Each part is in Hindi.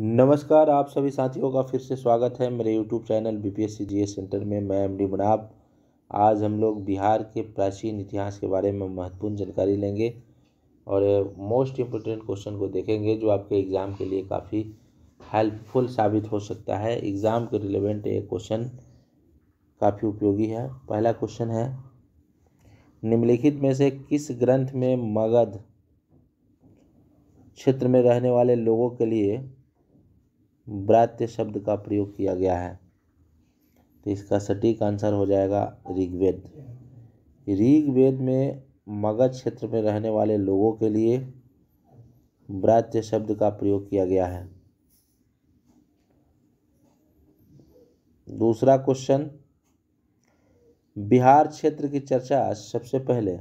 नमस्कार आप सभी साथियों का फिर से स्वागत है मेरे YouTube channel G S centre में मैं एम डी मुनाब आज हम लोग बिहार के प्राचीन इतिहास के बारे में महत्वपूर्ण जानकारी लेंगे और मोस्ट इम्पोर्टेंट क्वेश्चन को देखेंगे जो आपके एग्ज़ाम के लिए काफ़ी हेल्पफुल साबित हो सकता है एग्ज़ाम के रिलेवेंट ये क्वेश्चन काफ़ी उपयोगी है पहला क्वेश्चन है निम्नलिखित में से किस ग्रंथ में मगध क्षेत्र में रहने वाले लोगों के लिए ब्रात्य शब्द का प्रयोग किया गया है तो इसका सटीक आंसर हो जाएगा ऋग्वेद ऋग्वेद में मगध क्षेत्र में रहने वाले लोगों के लिए ब्रात्य शब्द का प्रयोग किया गया है दूसरा क्वेश्चन बिहार क्षेत्र की चर्चा सबसे पहले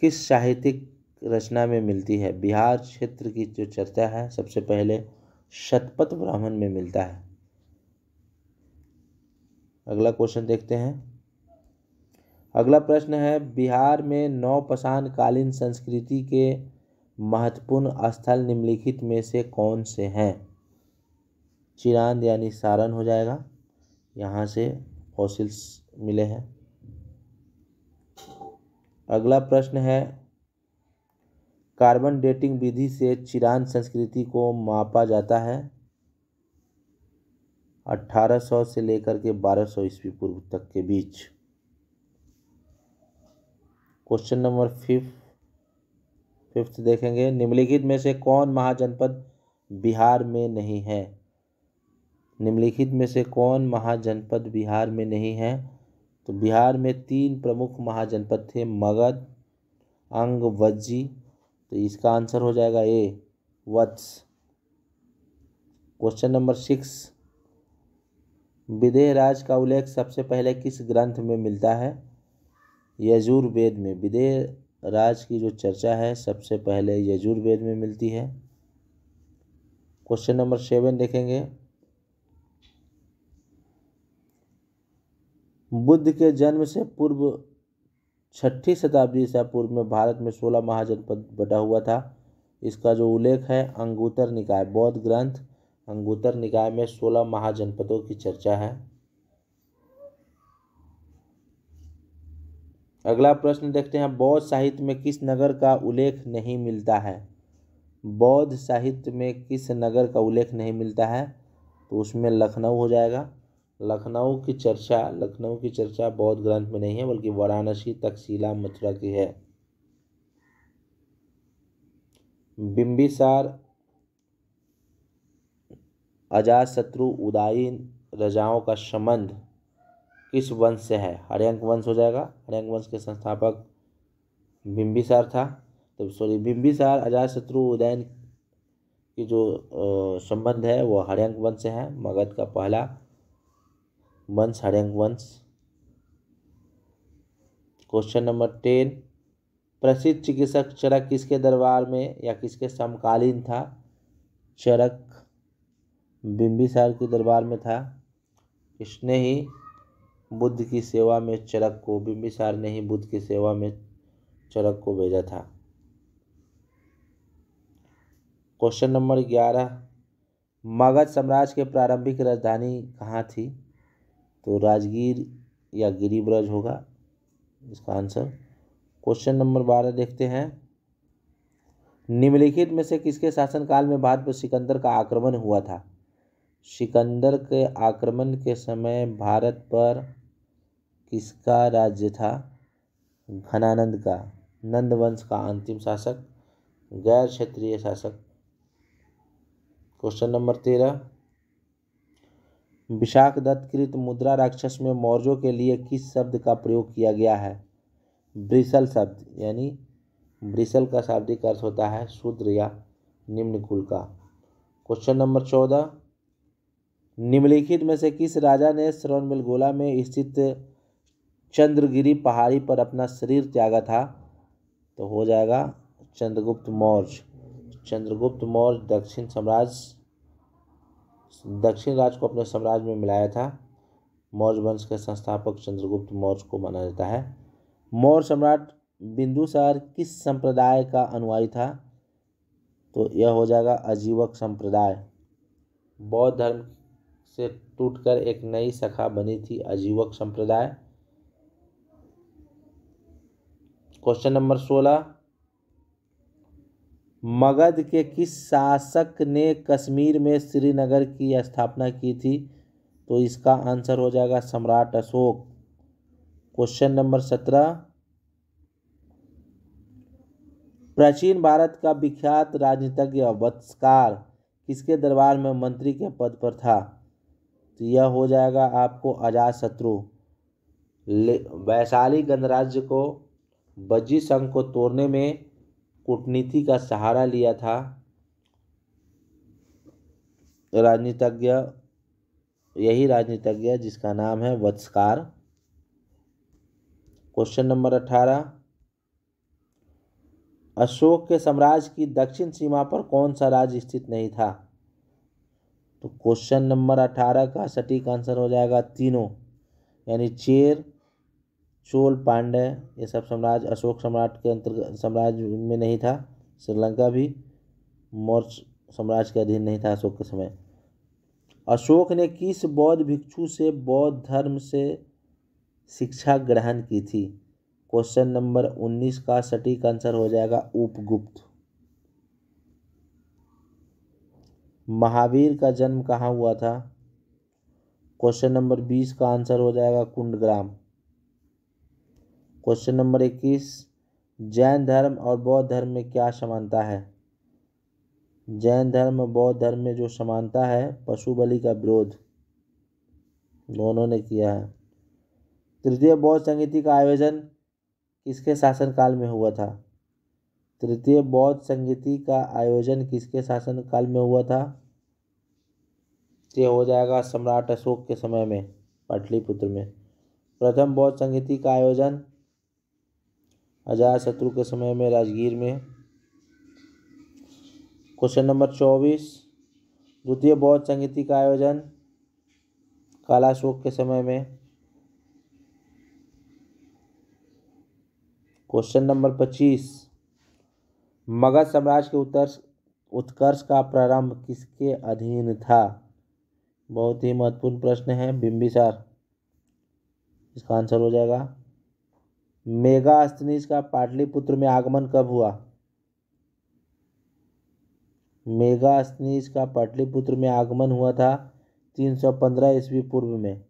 किस साहित्यिक रचना में मिलती है बिहार क्षेत्र की जो चर्चा है सबसे पहले शतपथ ब्राह्मण में मिलता है अगला क्वेश्चन देखते हैं अगला प्रश्न है बिहार में नौपसान कालीन संस्कृति के महत्वपूर्ण स्थल निम्नलिखित में से कौन से हैं चिरांद यानी सारण हो जाएगा यहाँ से फॉसिल्स मिले हैं अगला प्रश्न है कार्बन डेटिंग विधि से चिरान संस्कृति को मापा जाता है 1800 से लेकर के 1200 सौ ईस्वी पूर्व तक के बीच क्वेश्चन नंबर फिफ्थ फिफ्थ देखेंगे निम्नलिखित में से कौन महाजनपद बिहार में नहीं है निम्नलिखित में से कौन महाजनपद बिहार में नहीं है तो बिहार में तीन प्रमुख महाजनपद थे मगध वज्जी तो इसका आंसर हो जाएगा A Vatsa question number six Videharaj का उल्लेख सबसे पहले किस ग्रंथ में मिलता है यजुर्वेद में विदेहराज की जो चर्चा है सबसे पहले यजुर्वेद में मिलती है क्वेश्चन नंबर सेवन देखेंगे बुद्ध के जन्म से पूर्व छठी शताब्दी ईसा पूर्व में भारत में सोलह महाजनपद बटा हुआ था इसका जो उल्लेख है अंगूतर निकाय बौद्ध ग्रंथ अंगूतर निकाय में सोलह महाजनपदों की चर्चा है अगला प्रश्न देखते हैं बौद्ध साहित्य में किस नगर का उल्लेख नहीं मिलता है बौद्ध साहित्य में किस नगर का उल्लेख नहीं मिलता है तो उसमें लखनऊ हो जाएगा लखनऊ की चर्चा लखनऊ की चर्चा बौद्ध ग्रंथ में नहीं है बल्कि वाराणसी तकसीला मथुरा की है बिंबिसार अजात शत्रु उदायीन रजाओं का संबंध किस वंश से है हरियंक वंश हो जाएगा हरियंक वंश के संस्थापक बिम्बिसार था तो सॉरी बिम्बिसार अजात शत्रु उदयन की जो संबंध है वह हरियंक वंश से है मगध का पहला वंश हरियंग वंश क्वेश्चन नंबर टेन प्रसिद्ध चिकित्सक चरक किसके दरबार में या किसके समकालीन था चरक बिम्बिसार के दरबार में था किसने ही बुद्ध की सेवा में चरक को बिंबिसार ने ही बुद्ध की सेवा में चरक को भेजा था क्वेश्चन नंबर ग्यारह मगध साम्राज्य के प्रारंभिक राजधानी कहाँ थी तो राजगीर या गिरिब्रज होगा इसका आंसर क्वेश्चन नंबर बारह देखते हैं निम्नलिखित में से किसके शासनकाल में भारत पर सिकंदर का आक्रमण हुआ था सिकंदर के आक्रमण के समय भारत पर किसका राज्य था घनानंद का नंद वंश का अंतिम शासक गैर क्षेत्रीय शासक क्वेश्चन नंबर तेरह विशाख दत्तकृत मुद्रा राक्षस में मौर्यों के लिए किस शब्द का प्रयोग किया गया है ब्रिसल शब्द यानी ब्रिसल का शाब्दिक अर्थ होता है शूद्र या निम्न कुल का क्वेश्चन नंबर चौदह निम्नलिखित में से किस राजा ने श्रवणबेलगोला में स्थित चंद्रगिरी पहाड़ी पर अपना शरीर त्यागा था तो हो जाएगा चंद्रगुप्त मौर्य चंद्रगुप्त मौर्य दक्षिण साम्राज्य दक्षिण राज को अपने साम्राज्य में मिलाया था मौर्य वंश के संस्थापक चंद्रगुप्त मौर्य को माना जाता है मौर्य सम्राट बिंदुसार किस संप्रदाय का अनुयायी था तो यह हो जाएगा अजीवक संप्रदाय बौद्ध धर्म से टूटकर एक नई शाखा बनी थी अजीवक संप्रदाय क्वेश्चन नंबर सोलह मगध के किस शासक ने कश्मीर में श्रीनगर की स्थापना की थी तो इसका आंसर हो जाएगा सम्राट अशोक क्वेश्चन नंबर सत्रह प्राचीन भारत का विख्यात राजनीतिज्ञ वत्सकार किसके दरबार में मंत्री के पद पर था तो यह हो जाएगा आपको अजात शत्रु वैशाली गणराज्य को बज्जी संघ को तोड़ने में कूटनीति का सहारा लिया था राजनीतज्ञ यही राजनीतज्ञ जिसका नाम है वत्सकार क्वेश्चन नंबर अठारह अशोक के साम्राज्य की दक्षिण सीमा पर कौन सा राज्य स्थित नहीं था तो क्वेश्चन नंबर अठारह का सटीक आंसर हो जाएगा तीनों यानी चेर चोल पांडे ये सब साम्राज्य अशोक सम्राट के अंतर्गत साम्राज्य में नहीं था श्रीलंका भी मौर्य साम्राज्य के अधीन नहीं था अशोक के समय अशोक ने किस बौद्ध भिक्षु से बौद्ध धर्म से शिक्षा ग्रहण की थी क्वेश्चन नंबर उन्नीस का सटीक आंसर हो जाएगा उपगुप्त महावीर का जन्म कहाँ हुआ था क्वेश्चन नंबर बीस का आंसर हो जाएगा कुंडग्राम क्वेश्चन नंबर इक्कीस जैन धर्म और बौद्ध धर्म में क्या समानता है जैन धर्म और बौद्ध धर्म में जो समानता है पशु बलि का विरोध दोनों ने किया है तृतीय बौद्ध संगीति का आयोजन किसके शासनकाल में हुआ था तृतीय बौद्ध संगीति का आयोजन किसके शासनकाल में हुआ था यह हो जाएगा सम्राट अशोक के समय में पाटलिपुत्र में प्रथम बौद्ध संगीति का आयोजन शत्रु के समय में राजगीर में क्वेश्चन नंबर चौबीस द्वितीय बौद्ध संगीति का आयोजन कालाशोक के समय में क्वेश्चन नंबर पच्चीस मगध साम्राज्य के उत्तर उत्कर्ष का प्रारंभ किसके अधीन था बहुत ही महत्वपूर्ण प्रश्न है बिंबिसार इसका आंसर हो जाएगा मेगास्तनीज का पाटलिपुत्र में आगमन कब हुआ अस्तनीज का पाटलिपुत्र में आगमन हुआ था 315 ईस्वी पूर्व में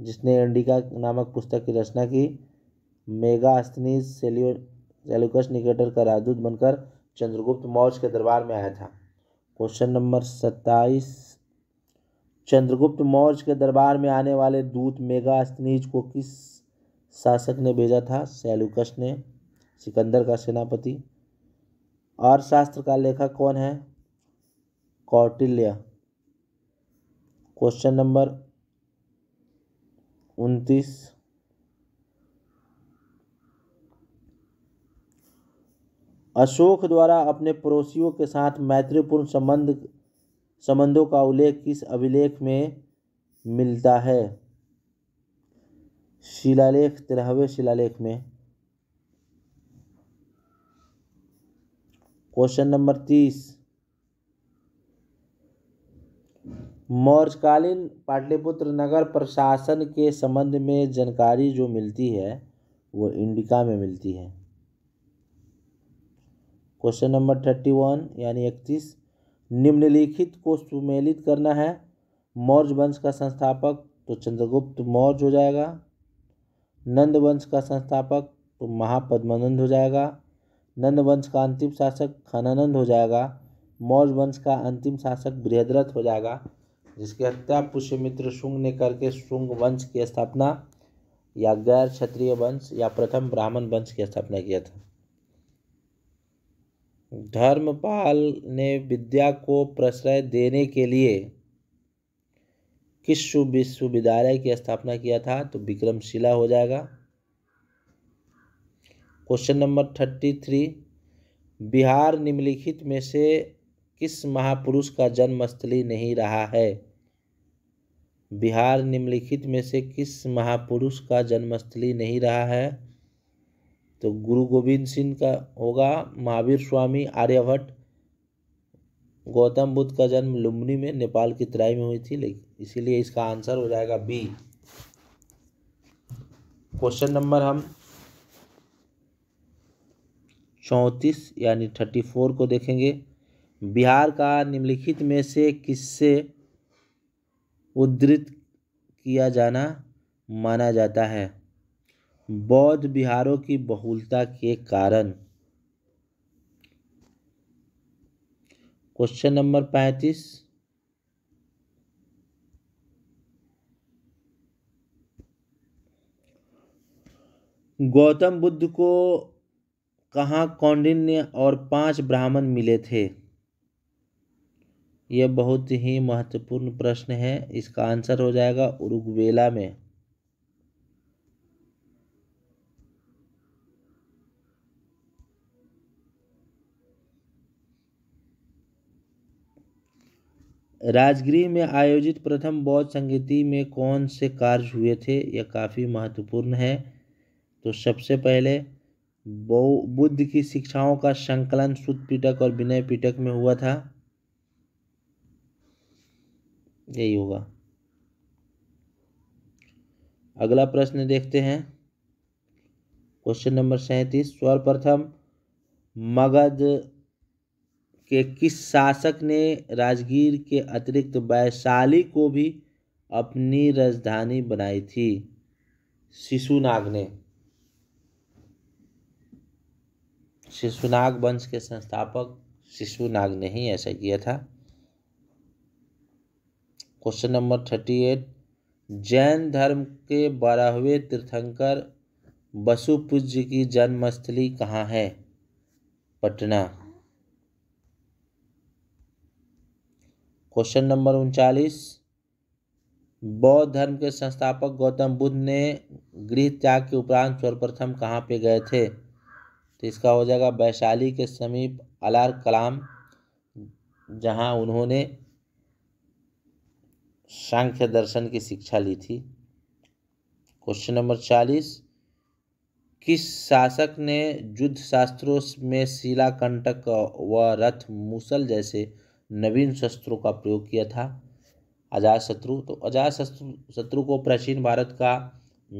जिसने एंडिका नामक पुस्तक की रचना की अस्तनीज सेल्यू सेल्यूकस निकेटर का राजदूत बनकर चंद्रगुप्त मौर्य के दरबार में आया था क्वेश्चन नंबर सत्ताईस चंद्रगुप्त मौर्य के दरबार में आने वाले दूत मेगास्तनीज को किस शासक ने भेजा था सैलुकस ने सिकंदर का सेनापति और शास्त्र का लेखक कौन है कौटिल्य क्वेश्चन नंबर उनतीस अशोक द्वारा अपने पड़ोसियों के साथ मैत्रीपूर्ण संबंध संबंधों का उल्लेख किस अभिलेख में मिलता है शिलालेख तेरहवें शिलालेख में क्वेश्चन नंबर तीस मौर्यकालीन पाटलिपुत्र नगर प्रशासन के संबंध में जानकारी जो मिलती है वो इंडिका में मिलती है क्वेश्चन नंबर थर्टी वन यानी इकतीस निम्नलिखित को सुमेलित करना है मौर्य वंश का संस्थापक तो चंद्रगुप्त मौर्य हो जाएगा नंद वंश का संस्थापक तो महापद्मानंद हो जाएगा नंद वंश का अंतिम शासक खनानंद हो जाएगा मौर्य वंश का अंतिम शासक बृहद्रथ हो जाएगा जिसकी हत्या पुष्यमित्र शुंग ने करके शुंग वंश की स्थापना या गैर क्षत्रिय वंश या प्रथम ब्राह्मण वंश की स्थापना किया था धर्मपाल ने विद्या को प्रश्रय देने के लिए किस विश्वविद्यालय की स्थापना किया था तो विक्रमशिला हो जाएगा question number thirty three Bihar निम्नलिखित में से किस महापुरुष का जन्मस्थली नहीं रहा है बिहार निम्नलिखित में से किस महापुरुष का जन्मस्थली नहीं रहा है तो गुरु गोविंद सिंह का होगा महावीर स्वामी आर्यभट्ट गौतम बुद्ध का जन्म लुम्बनी में नेपाल की तराई में हुई थी लेकिन इसीलिए इसका आंसर हो जाएगा बी क्वेश्चन नंबर हम चौंतीस यानी थर्टी फोर को देखेंगे बिहार का निम्नलिखित में से किससे उद्धृत किया जाना माना जाता है बौद्ध बिहारों की बहुलता के कारण क्वेश्चन नंबर पैंतीस गौतम बुद्ध को कहाँ कौंडिन्य और पांच ब्राह्मण मिले थे यह बहुत ही महत्वपूर्ण प्रश्न है इसका आंसर हो जाएगा उरुगवेला में राजगृह में आयोजित प्रथम बौद्ध संगीति में कौन से कार्य हुए थे यह काफ़ी महत्वपूर्ण है तो सबसे पहले बुद्ध की शिक्षाओं का संकलन शुद्ध पीटक और विनय पीटक में हुआ था यही होगा अगला प्रश्न देखते हैं क्वेश्चन नंबर सैंतीस सर्वप्रथम मगध के किस शासक ने राजगीर के अतिरिक्त वैशाली को भी अपनी राजधानी बनाई थी शिशुनाग ने शिशुनाग वंश के संस्थापक शिशुनाग ने ही ऐसा किया था question number thirty eight Jain धर्म के बारहवें तीर्थंकर वसुपूज्य की जन्मस्थली कहाँ है पटना क्वेश्चन नंबर उनचालीस बौद्ध धर्म के संस्थापक गौतम बुद्ध ने गृह त्याग के उपरांत सर्वप्रथम कहाँ पे गए थे तो इसका हो जाएगा वैशाली के समीप अलार कलाम जहाँ उन्होंने सांख्य दर्शन की शिक्षा ली थी क्वेश्चन नंबर चालीस किस शासक ने युद्ध शास्त्रों में शिला कंटक व रथ मूसल जैसे नवीन शस्त्रों का प्रयोग किया था अजात शत्रु तो अजात शत्रु शत्रु को प्राचीन भारत का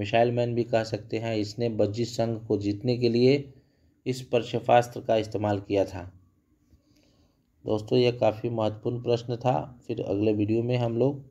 मिसाइल मैन भी कह सकते हैं इसने बज्जी संघ को जीतने के लिए इस प्रशास्त्र का इस्तेमाल किया था दोस्तों यह काफ़ी महत्वपूर्ण प्रश्न था फिर अगले वीडियो में हम लोग